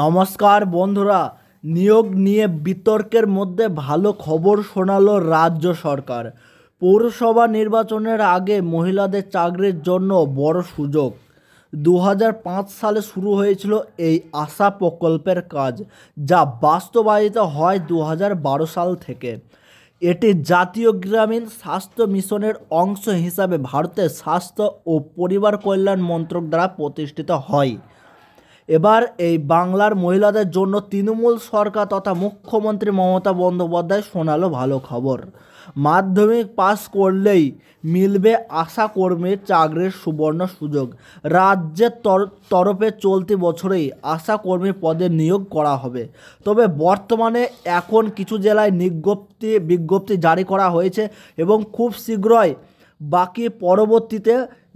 নমস্কার বন্ধুরা নিয়োগ নিয়ে বিতর্কের মধ্যে ভালো খবর শোনালো রাজ্য সরকার পৌরসভা নির্বাচনের আগে মহিলাদের চাকরির জন্য বড় সুযোগ দু সালে শুরু হয়েছিল এই আশা প্রকল্পের কাজ যা বাস্তবায়িত হয় দু সাল থেকে এটি জাতীয় গ্রামীণ স্বাস্থ্য মিশনের অংশ হিসাবে ভারতের স্বাস্থ্য ও পরিবার কল্যাণ মন্ত্রক দ্বারা প্রতিষ্ঠিত হয় এবার এই বাংলার মহিলাদের জন্য তৃণমূল সরকার তথা মুখ্যমন্ত্রী মমতা বন্দ্যোপাধ্যায় শোনালো ভালো খবর মাধ্যমিক পাস করলেই মিলবে আশা কর্মীর চাকরির সুবর্ণ সুযোগ রাজ্যের তরফে চলতি বছরেই আশা কর্মী পদে নিয়োগ করা হবে তবে বর্তমানে এখন কিছু জেলায় নিজ্ঞপ্তি বিজ্ঞপ্তি জারি করা হয়েছে এবং খুব শীঘ্রই বাকি পরবর্তীতে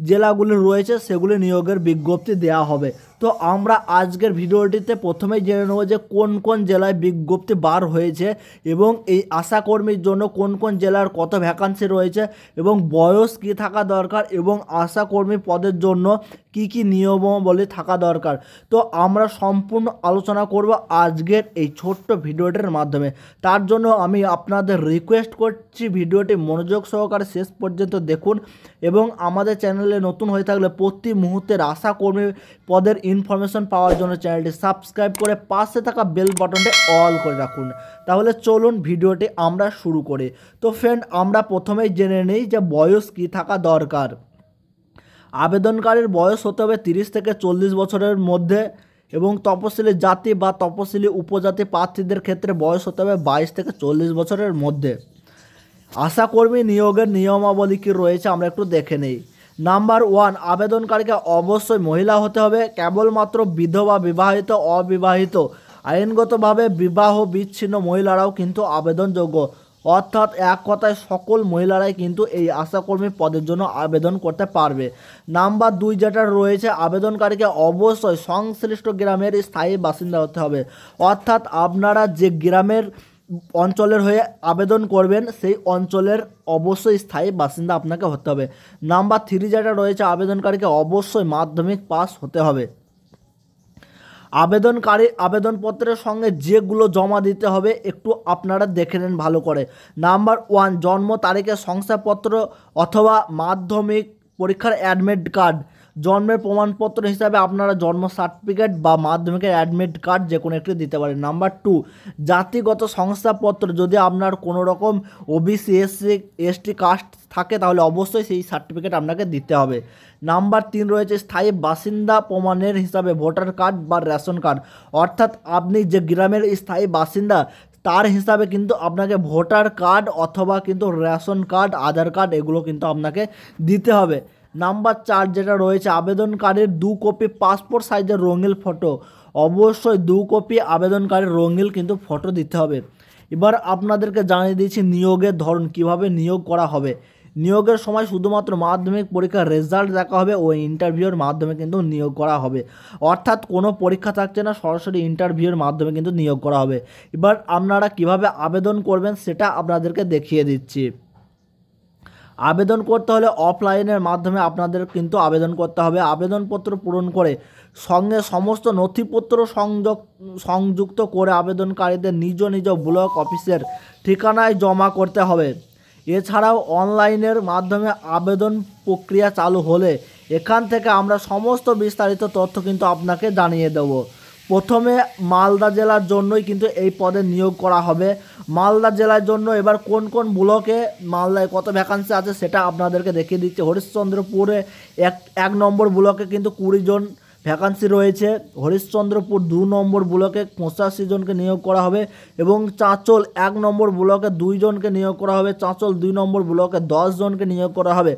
জেলাগুলি রয়েছে সেগুলি নিয়োগের বিজ্ঞপ্তি দেওয়া হবে তো আমরা আজকের ভিডিওটিতে প্রথমেই জেনে নেব যে কোন কোন জেলায় বিজ্ঞপ্তি বার হয়েছে এবং এই আশাকর্মীর জন্য কোন কোন জেলার কত ভ্যাকান্সি রয়েছে এবং বয়স কি থাকা দরকার এবং আশাকর্মী পদের জন্য কি কি নিয়মাবলী থাকা দরকার তো আমরা সম্পূর্ণ আলোচনা করব আজকের এই ছোট্ট ভিডিওটির মাধ্যমে তার জন্য আমি আপনাদের রিকোয়েস্ট করছি ভিডিওটি মনোযোগ সহকারে শেষ পর্যন্ত দেখুন এবং আমাদের চ্যানেল চ্যানেলে নতুন হয়ে থাকলে প্রতি মুহূর্তের আশা কর্মী পদের ইনফরমেশন পাওয়ার জন্য চ্যানেলটি সাবস্ক্রাইব করে পাশে থাকা বেল বাটনটি অল করে রাখুন তাহলে চলুন ভিডিওটি আমরা শুরু করি তো ফ্রেন্ড আমরা প্রথমেই জেনে নিই যে বয়স কী থাকা দরকার আবেদনকারীর বয়স হতে হবে তিরিশ থেকে চল্লিশ বছরের মধ্যে এবং তপশিলি জাতি বা তপশিলি উপজাতি প্রার্থীদের ক্ষেত্রে বয়স হতে হবে বাইশ থেকে চল্লিশ বছরের মধ্যে আশাকর্মী নিয়োগের নিয়মাবলী কী রয়েছে আমরা একটু দেখে নিই নাম্বার ওয়ান আবেদনকারীকে অবশ্যই মহিলা হতে হবে কেবলমাত্র বিধবা বিবাহিত অবিবাহিত আইনগতভাবে বিবাহ বিচ্ছিন্ন মহিলারাও কিন্তু আবেদনযোগ্য অর্থাৎ এক কথায় সকল মহিলারাই কিন্তু এই আশাকর্মী পদের জন্য আবেদন করতে পারবে নাম্বার দুই যেটা রয়েছে আবেদনকারীকে অবশ্যই সংশ্লিষ্ট গ্রামের স্থায়ী বাসিন্দা হতে হবে অর্থাৎ আপনারা যে গ্রামের অঞ্চলের হয়ে আবেদন করবেন সেই অঞ্চলের অবশ্যই স্থায়ী বাসিন্দা আপনাকে হতে হবে নাম্বার থ্রি যেটা রয়েছে আবেদনকারীকে অবশ্যই মাধ্যমিক পাস হতে হবে আবেদনকারী আবেদনপত্রের সঙ্গে যেগুলো জমা দিতে হবে একটু আপনারা দেখে নেন ভালো করে নাম্বার ওয়ান জন্ম তারিখের শংসাপত্র অথবা মাধ্যমিক পরীক্ষার অ্যাডমিট কার্ড জন্মের প্রমাণপত্র হিসাবে আপনারা জন্ম সার্টিফিকেট বা মাধ্যমিকের অ্যাডমিট কার্ড যে কোনো একটি দিতে পারেন নাম্বার টু জাতিগত শংসাপত্র যদি আপনার কোনো রকম ওবিসি এসসি এসটি কাস্ট থাকে তাহলে অবশ্যই সেই সার্টিফিকেট আপনাকে দিতে হবে নাম্বার তিন রয়েছে স্থায়ী বাসিন্দা প্রমাণের হিসাবে ভোটার কার্ড বা রেশন কার্ড অর্থাৎ আপনি যে গ্রামের স্থায়ী বাসিন্দা তার হিসাবে কিন্তু আপনাকে ভোটার কার্ড অথবা কিন্তু রেশন কার্ড আধার কার্ড এগুলো কিন্তু আপনাকে দিতে হবে নাম্বার চার যেটা রয়েছে আবেদনকারীর দু কপি পাসপোর্ট সাইজের রঙিল ফটো অবশ্যই দু কপি আবেদনকারীর রঙিল কিন্তু ফটো দিতে হবে এবার আপনাদেরকে জানিয়ে দিচ্ছি নিয়োগের ধরন কিভাবে নিয়োগ করা হবে নিয়োগের সময় শুধুমাত্র মাধ্যমিক পরীক্ষার রেজাল্ট দেখা হবে ও ইন্টারভিউর মাধ্যমে কিন্তু নিয়োগ করা হবে অর্থাৎ কোনো পরীক্ষা থাকছে না সরাসরি ইন্টারভিউর মাধ্যমে কিন্তু নিয়োগ করা হবে এবার আপনারা কিভাবে আবেদন করবেন সেটা আপনাদেরকে দেখিয়ে দিচ্ছি আবেদন করতে হলে অফলাইনের মাধ্যমে আপনাদের কিন্তু আবেদন করতে হবে আবেদনপত্র পূরণ করে সঙ্গে সমস্ত নথিপত্র সংযোগ সংযুক্ত করে আবেদনকারীদের নিজ নিজ ব্লক অফিসের ঠিকানায় জমা করতে হবে এছাড়াও অনলাইনের মাধ্যমে আবেদন প্রক্রিয়া চালু হলে এখান থেকে আমরা সমস্ত বিস্তারিত তথ্য কিন্তু আপনাকে জানিয়ে দেবো প্রথমে মালদা জেলার জন্যই কিন্তু এই পদে নিয়োগ করা হবে মালদা জেলার জন্য এবার কোন কোন ব্লকে মালদায় কত ভ্যাকান্সি আছে সেটা আপনাদেরকে দেখিয়ে দিচ্ছে হরিশ্চন্দ্রপুরে এক এক নম্বর ব্লকে কিন্তু কুড়ি জন ভ্যাকান্সি রয়েছে হরিশ্চন্দ্রপুর দু নম্বর ব্লকে পঁচাশি জনকে নিয়োগ করা হবে এবং চাঁচল এক নম্বর ব্লকে দুইজনকে নিয়োগ করা হবে চাঁচল দুই নম্বর ব্লকে জনকে নিয়োগ করা হবে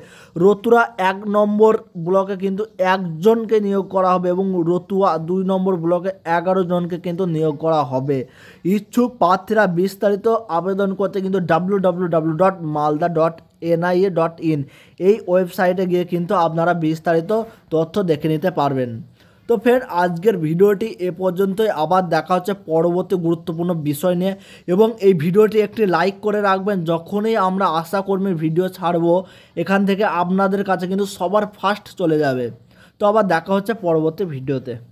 রতুয়া এক নম্বর ব্লকে কিন্তু একজনকে নিয়োগ করা হবে এবং রতুয়া দুই নম্বর ব্লকে এগারো জনকে কিন্তু নিয়োগ করা হবে ইচ্ছুক প্রার্থীরা বিস্তারিত আবেদন করতে কিন্তু W dot Malda dot NIA dot in এই ওয়েবসাইটে গিয়ে কিন্তু আপনারা বিস্তারিত তথ্য দেখে নিতে পারবেন তো ফ্রেন্ড আজকের ভিডিওটি এ পর্যন্তই আবার দেখা হচ্ছে পরবর্তী গুরুত্বপূর্ণ বিষয় নিয়ে এবং এই ভিডিওটি একটি লাইক করে রাখবেন যখনই আমরা আশা কর্মীর ভিডিও ছাড়বো এখান থেকে আপনাদের কাছে কিন্তু সবার ফার্স্ট চলে যাবে তো আবার দেখা হচ্ছে পরবর্তী ভিডিওতে